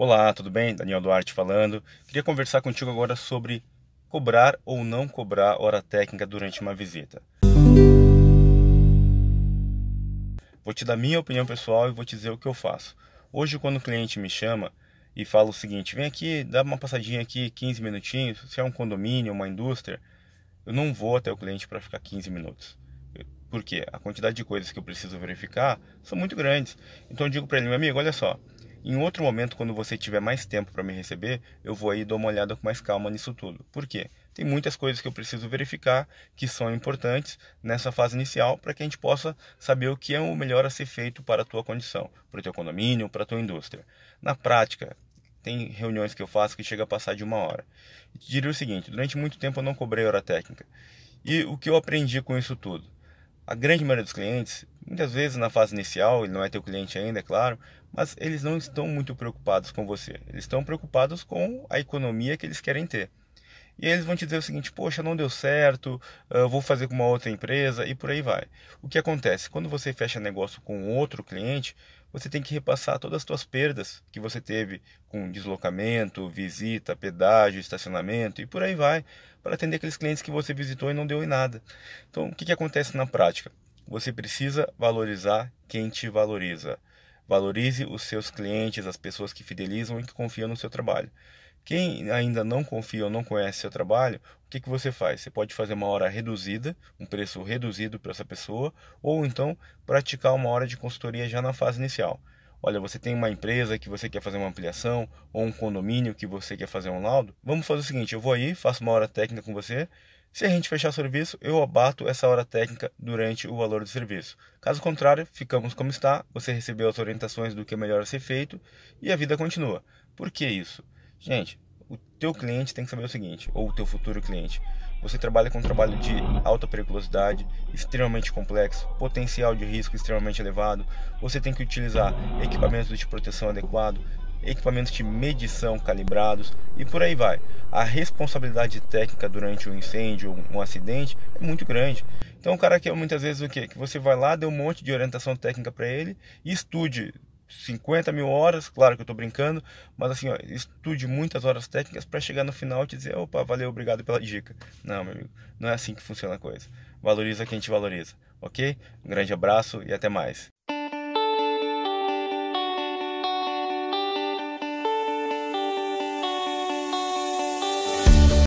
Olá, tudo bem? Daniel Duarte falando. Queria conversar contigo agora sobre cobrar ou não cobrar hora técnica durante uma visita. Vou te dar minha opinião pessoal e vou te dizer o que eu faço. Hoje, quando o cliente me chama e fala o seguinte: vem aqui, dá uma passadinha aqui, 15 minutinhos. Se é um condomínio, uma indústria, eu não vou até o cliente para ficar 15 minutos. Por quê? A quantidade de coisas que eu preciso verificar são muito grandes. Então eu digo para ele: meu amigo, olha só, em outro momento, quando você tiver mais tempo para me receber, eu vou aí dar uma olhada com mais calma nisso tudo. Por quê? Tem muitas coisas que eu preciso verificar que são importantes nessa fase inicial para que a gente possa saber o que é o melhor a ser feito para a tua condição, para o teu condomínio, para a tua indústria. Na prática, tem reuniões que eu faço que chega a passar de uma hora. te diria o seguinte, durante muito tempo eu não cobrei hora técnica. E o que eu aprendi com isso tudo? A grande maioria dos clientes Muitas vezes na fase inicial, ele não é teu cliente ainda, é claro, mas eles não estão muito preocupados com você. Eles estão preocupados com a economia que eles querem ter. E eles vão te dizer o seguinte: poxa, não deu certo, ah, vou fazer com uma outra empresa e por aí vai. O que acontece? Quando você fecha negócio com outro cliente, você tem que repassar todas as suas perdas que você teve com deslocamento, visita, pedágio, estacionamento e por aí vai, para atender aqueles clientes que você visitou e não deu em nada. Então, o que, que acontece na prática? Você precisa valorizar quem te valoriza. Valorize os seus clientes, as pessoas que fidelizam e que confiam no seu trabalho. Quem ainda não confia ou não conhece seu trabalho, o que, que você faz? Você pode fazer uma hora reduzida, um preço reduzido para essa pessoa, ou então praticar uma hora de consultoria já na fase inicial. Olha, você tem uma empresa que você quer fazer uma ampliação, ou um condomínio que você quer fazer um laudo, vamos fazer o seguinte: eu vou aí, faço uma hora técnica com você, se a gente fechar o serviço, eu abato essa hora técnica durante o valor do serviço. Caso contrário, ficamos como está, você recebeu as orientações do que é melhor ser feito e a vida continua. Por que isso? Gente, o teu cliente tem que saber o seguinte, ou o teu futuro cliente. Você trabalha com um trabalho de alta periculosidade, extremamente complexo, potencial de risco extremamente elevado. Você tem que utilizar equipamentos de proteção adequado, equipamentos de medição calibrados e por aí vai. A responsabilidade técnica durante um incêndio, um acidente, é muito grande. Então o cara quer é muitas vezes o quê? Que você vai lá, dê um monte de orientação técnica para ele e estude 50 mil horas, claro que eu estou brincando, mas assim, ó, estude muitas horas técnicas para chegar no final e te dizer, opa, valeu, obrigado pela dica. Não, meu amigo, não é assim que funciona a coisa. Valoriza quem te valoriza, ok? Um grande abraço e até mais.